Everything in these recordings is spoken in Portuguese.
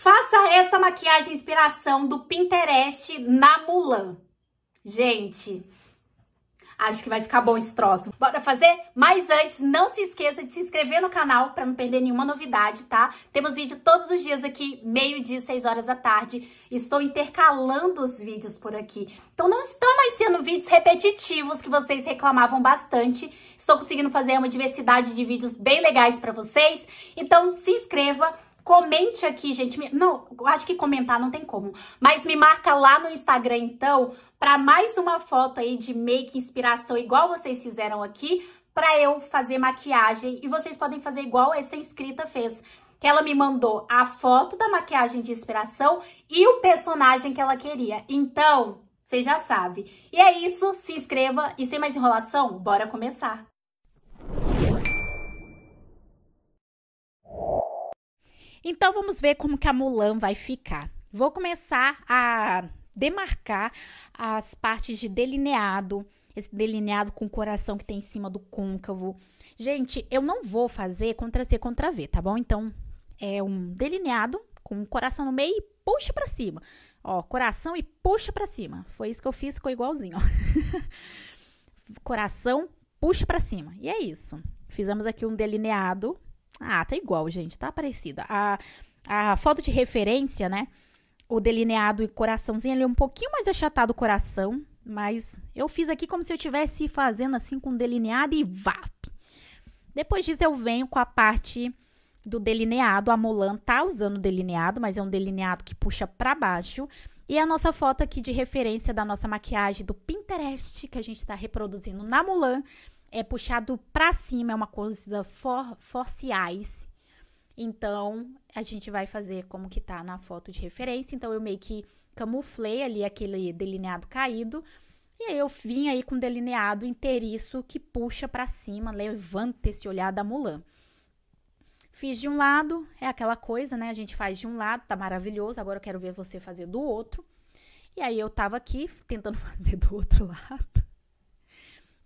Faça essa maquiagem inspiração do Pinterest na Mulan. Gente, acho que vai ficar bom esse troço. Bora fazer? Mas antes, não se esqueça de se inscrever no canal para não perder nenhuma novidade, tá? Temos vídeo todos os dias aqui, meio-dia, 6 horas da tarde. Estou intercalando os vídeos por aqui. Então não estão mais sendo vídeos repetitivos que vocês reclamavam bastante. Estou conseguindo fazer uma diversidade de vídeos bem legais para vocês. Então se inscreva Comente aqui, gente. Não, acho que comentar não tem como. Mas me marca lá no Instagram, então, para mais uma foto aí de make inspiração, igual vocês fizeram aqui, para eu fazer maquiagem. E vocês podem fazer igual essa inscrita fez. Que ela me mandou a foto da maquiagem de inspiração e o personagem que ela queria. Então, você já sabe. E é isso, se inscreva e sem mais enrolação, bora começar! Então vamos ver como que a Mulan vai ficar. Vou começar a demarcar as partes de delineado, esse delineado com o coração que tem em cima do côncavo. Gente, eu não vou fazer contra C contra V, tá bom? Então é um delineado com o coração no meio e puxa para cima. Ó, coração e puxa para cima. Foi isso que eu fiz, ficou igualzinho, coração, puxa para cima. E é isso. Fizemos aqui um delineado ah, tá igual, gente, tá parecida. A, a foto de referência, né? O delineado e coraçãozinho, ele é um pouquinho mais achatado o coração, mas eu fiz aqui como se eu estivesse fazendo assim com delineado e VAP. Depois disso eu venho com a parte do delineado. A Molan tá usando delineado, mas é um delineado que puxa para baixo. E a nossa foto aqui de referência da nossa maquiagem do Pinterest, que a gente está reproduzindo na Mulan, é puxado para cima, é uma coisa for, forciais. Então, a gente vai fazer como que tá na foto de referência. Então, eu meio que camuflei ali aquele delineado caído. E aí eu vim aí com delineado inteiriço que puxa para cima, levanta esse olhar da Mulan. Fiz de um lado, é aquela coisa, né? A gente faz de um lado, tá maravilhoso. Agora eu quero ver você fazer do outro. E aí eu tava aqui tentando fazer do outro lado.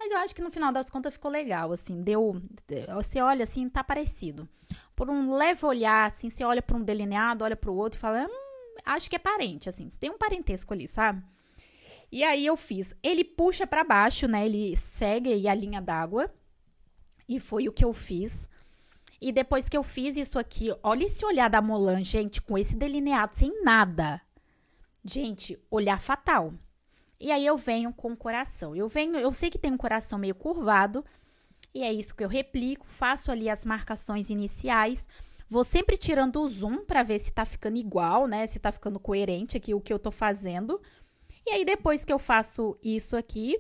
Mas eu acho que no final das contas ficou legal, assim, deu, você olha assim, tá parecido. Por um leve olhar, assim, você olha para um delineado, olha para o outro e fala, hum, acho que é parente, assim, tem um parentesco ali, sabe? E aí eu fiz, ele puxa para baixo, né, ele segue aí a linha d'água, e foi o que eu fiz. E depois que eu fiz isso aqui, olha esse olhar da Molan, gente, com esse delineado sem nada. Gente, olhar fatal. E aí eu venho com o coração. Eu venho, eu sei que tem um coração meio curvado, e é isso que eu replico, faço ali as marcações iniciais. Vou sempre tirando o zoom para ver se tá ficando igual, né? Se tá ficando coerente aqui o que eu tô fazendo. E aí depois que eu faço isso aqui,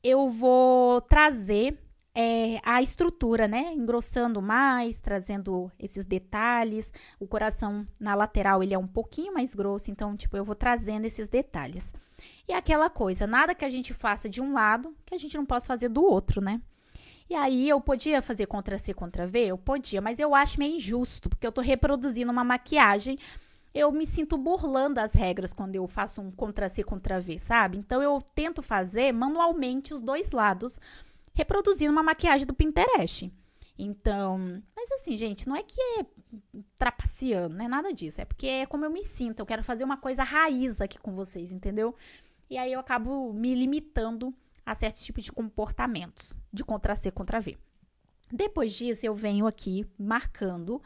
eu vou trazer é, a estrutura, né? Engrossando mais, trazendo esses detalhes. O coração na lateral ele é um pouquinho mais grosso, então tipo eu vou trazendo esses detalhes. E aquela coisa, nada que a gente faça de um lado que a gente não possa fazer do outro, né? E aí eu podia fazer contra C contra V, eu podia, mas eu acho meio injusto porque eu tô reproduzindo uma maquiagem. Eu me sinto burlando as regras quando eu faço um contra C contra V, sabe? Então eu tento fazer manualmente os dois lados reproduzindo uma maquiagem do Pinterest. Então, mas assim, gente, não é que é trapaceando, não é nada disso. É porque é como eu me sinto. Eu quero fazer uma coisa raiz aqui com vocês, entendeu? E aí eu acabo me limitando a certos tipos de comportamentos, de contra C, contra V. Depois disso, eu venho aqui marcando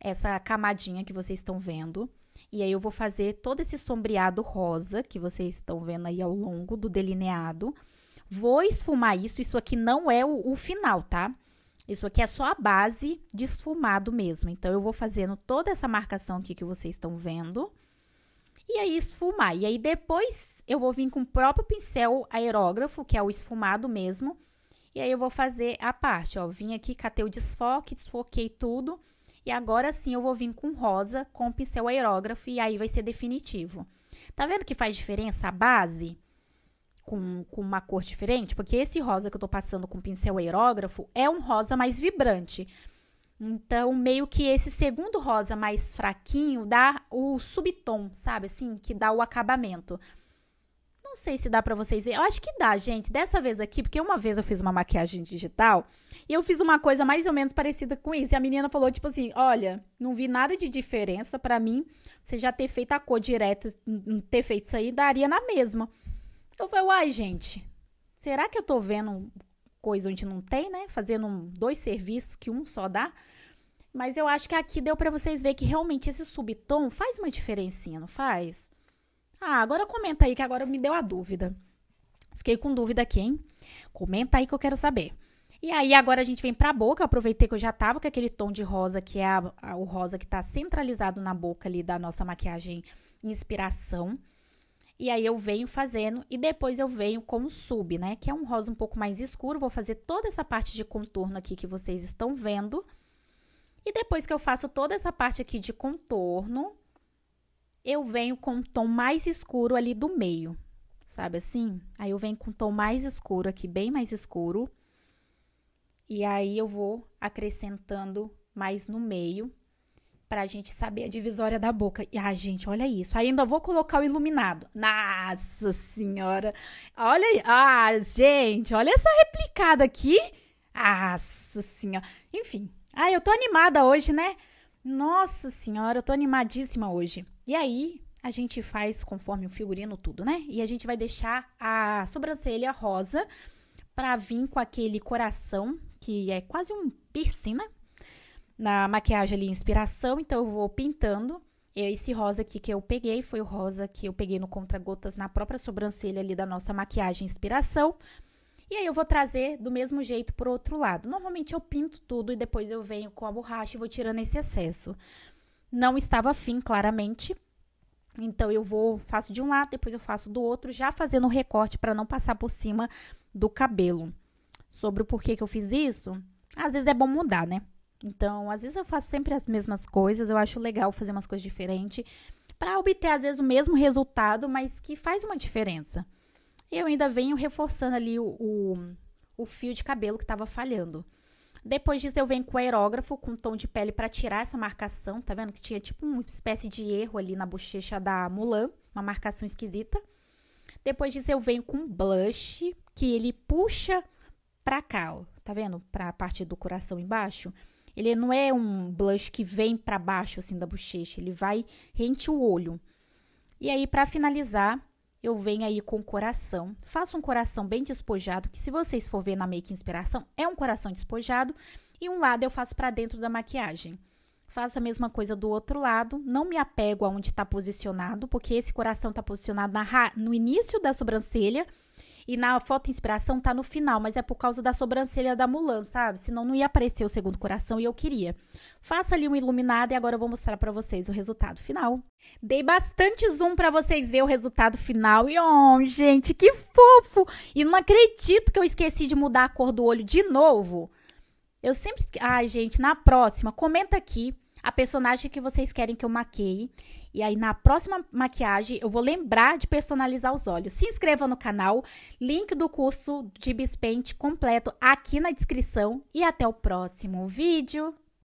essa camadinha que vocês estão vendo. E aí eu vou fazer todo esse sombreado rosa que vocês estão vendo aí ao longo do delineado. Vou esfumar isso, isso aqui não é o, o final, tá? Isso aqui é só a base de esfumado mesmo. Então, eu vou fazendo toda essa marcação aqui que vocês estão vendo. E aí, esfumar. E aí, depois, eu vou vir com o próprio pincel aerógrafo, que é o esfumado mesmo. E aí, eu vou fazer a parte, ó. Vim aqui, catei o desfoque, desfoquei tudo. E agora sim, eu vou vir com rosa, com o pincel aerógrafo, e aí vai ser definitivo. Tá vendo que faz diferença a base? com, com uma cor diferente, porque esse rosa que eu tô passando com pincel aerógrafo é um rosa mais vibrante. Então, meio que esse segundo rosa mais fraquinho dá o subtom, sabe? Assim, que dá o acabamento. Não sei se dá para vocês verem. Eu acho que dá, gente. Dessa vez aqui, porque uma vez eu fiz uma maquiagem digital e eu fiz uma coisa mais ou menos parecida com isso. E a menina falou, tipo assim: Olha, não vi nada de diferença para mim. Você já ter feito a cor direta, ter feito isso aí, daria na mesma. Então eu falei, uai, gente, será que eu tô vendo coisa onde não tem, né? Fazendo dois serviços que um só dá? Mas eu acho que aqui deu para vocês ver que realmente esse subtom faz uma diferencinha, não faz? Ah, agora comenta aí que agora me deu a dúvida. Fiquei com dúvida aqui, hein? Comenta aí que eu quero saber. E aí agora a gente vem para a boca, eu aproveitei que eu já tava com aquele tom de rosa, que é a, a, o rosa que tá centralizado na boca ali da nossa maquiagem inspiração. E aí eu venho fazendo e depois eu venho com o sub, né? Que é um rosa um pouco mais escuro. Vou fazer toda essa parte de contorno aqui que vocês estão vendo. E depois que eu faço toda essa parte aqui de contorno, eu venho com um tom mais escuro ali do meio, sabe assim? Aí eu venho com um tom mais escuro aqui, bem mais escuro. E aí eu vou acrescentando mais no meio pra gente saber a divisória da boca. E, ah, gente, olha isso. ainda vou colocar o iluminado. Nossa senhora. Olha aí. Ah, gente, olha essa replicada aqui. Nossa senhora. Enfim. Ah, eu tô animada hoje, né? Nossa senhora, eu tô animadíssima hoje. E aí, a gente faz conforme o figurino tudo, né? E a gente vai deixar a sobrancelha rosa pra vir com aquele coração, que é quase um piercing, né? na maquiagem ali inspiração, então eu vou pintando. Esse rosa aqui que eu peguei foi o rosa que eu peguei no contra-gotas na própria sobrancelha ali da nossa maquiagem inspiração. E aí eu vou trazer do mesmo jeito por outro lado. Normalmente eu pinto tudo e depois eu venho com a borracha e vou tirando esse excesso. Não estava afim, claramente. Então eu vou faço de um lado, depois eu faço do outro, já fazendo o recorte para não passar por cima do cabelo. Sobre o porquê que eu fiz isso, às vezes é bom mudar, né? Então, às vezes eu faço sempre as mesmas coisas, eu acho legal fazer umas coisas diferentes para obter às vezes o mesmo resultado, mas que faz uma diferença. E eu ainda venho reforçando ali o, o, o fio de cabelo que estava falhando. Depois disso eu venho com o aerógrafo, com tom de pele para tirar essa marcação, tá vendo que tinha tipo uma espécie de erro ali na bochecha da Mulan, uma marcação esquisita. Depois disso eu venho com blush, que ele puxa para cá, ó, tá vendo? Para a parte do coração embaixo. Ele não é um blush que vem para baixo assim da bochecha, ele vai rente o olho. E aí para finalizar, eu venho aí com o coração. Faço um coração bem despojado, que se vocês for ver na Make Inspiração, é um coração despojado, e um lado eu faço para dentro da maquiagem. Faço a mesma coisa do outro lado, não me apego aonde está posicionado, porque esse coração está posicionado na, no início da sobrancelha e na foto inspiração tá no final, mas é por causa da sobrancelha da Mulan, sabe? Senão não ia aparecer o segundo coração e eu queria. Faça ali um iluminado e agora eu vou mostrar para vocês o resultado final. Dei bastante zoom para vocês ver o resultado final. E, oh, gente, que fofo! E não acredito que eu esqueci de mudar a cor do olho de novo. Eu sempre... Ai, gente, na próxima, comenta aqui a personagem que vocês querem que eu maqueie. E aí, na próxima maquiagem, eu vou lembrar de personalizar os olhos. Se inscreva no canal, link do curso de Bispaint completo aqui na descrição. E até o próximo vídeo!